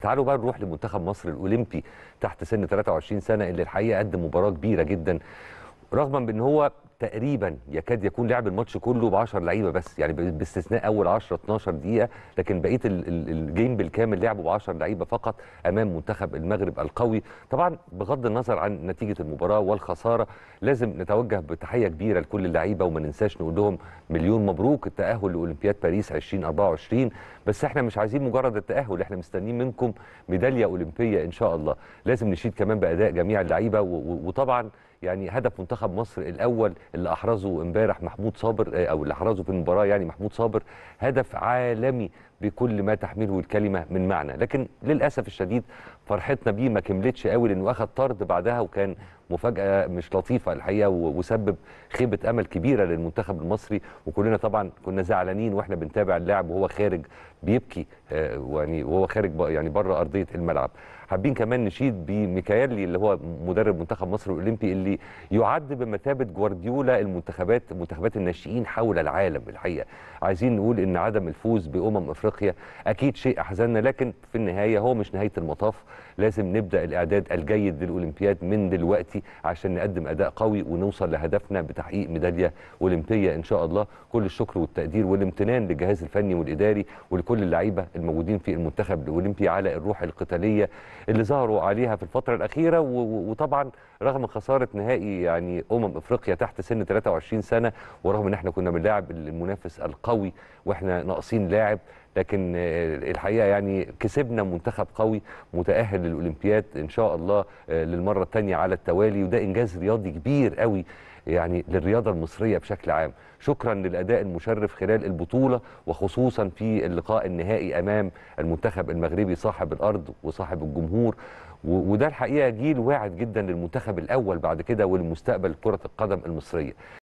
تعالوا بقى نروح لمنتخب مصر الاولمبي تحت سن 23 سنه اللي الحقيقه قدم مباراه كبيره جدا رغما بان هو تقريبا يكاد يكون لعب الماتش كله ب 10 لعيبه بس يعني باستثناء اول 10 12 دقيقه لكن بقيه الجيم بالكامل لعبه ب 10 لعيبه فقط امام منتخب المغرب القوي طبعا بغض النظر عن نتيجه المباراه والخساره لازم نتوجه بتحيه كبيره لكل اللعيبه وما ننساش نقول لهم مليون مبروك التاهل لاولمبياد باريس 2024 بس احنا مش عايزين مجرد التاهل احنا مستنيين منكم ميداليه اولمبيه ان شاء الله لازم نشيد كمان باداء جميع اللعيبه وطبعا يعني هدف منتخب مصر الاول اللي احرزه امبارح محمود صابر آه، او اللي احرزه في المباراه يعني محمود صابر هدف عالمي بكل ما تحمله الكلمه من معنى لكن للاسف الشديد فرحتنا بيه ما كملتش قوي لانه اخذ طرد بعدها وكان مفاجاه مش لطيفه الحقيقه وسبب خيبه امل كبيره للمنتخب المصري وكلنا طبعا كنا زعلانين واحنا بنتابع اللاعب وهو خارج بيبكي آه، يعني وهو خارج يعني بره ارضيه الملعب حابين كمان نشيد بميكايلي اللي هو مدرب منتخب مصر الاولمبي اللي يعد بمثابه جوارديولا المنتخبات منتخبات الناشئين حول العالم الحقيقه عايزين نقول ان عدم الفوز بامم افريقيا افريقيا اكيد شيء احزننا لكن في النهايه هو مش نهايه المطاف لازم نبدا الاعداد الجيد للاولمبياد من دلوقتي عشان نقدم اداء قوي ونوصل لهدفنا بتحقيق ميداليه اولمبيه ان شاء الله كل الشكر والتقدير والامتنان للجهاز الفني والاداري ولكل اللعيبه الموجودين في المنتخب الاولمبي على الروح القتاليه اللي ظهروا عليها في الفتره الاخيره وطبعا رغم خساره نهائي يعني امم افريقيا تحت سن 23 سنه ورغم ان احنا كنا بنلاعب المنافس القوي واحنا ناقصين لاعب لكن الحقيقه يعني كسبنا منتخب قوي متاهل للاولمبياد ان شاء الله آه، للمره الثانيه على التوالي وده انجاز رياضي كبير قوي يعني للرياضه المصريه بشكل عام شكرا للاداء المشرف خلال البطوله وخصوصا في اللقاء النهائي امام المنتخب المغربي صاحب الارض وصاحب الجمهور وده الحقيقه جيل واعد جدا للمنتخب الاول بعد كده ولمستقبل كره القدم المصريه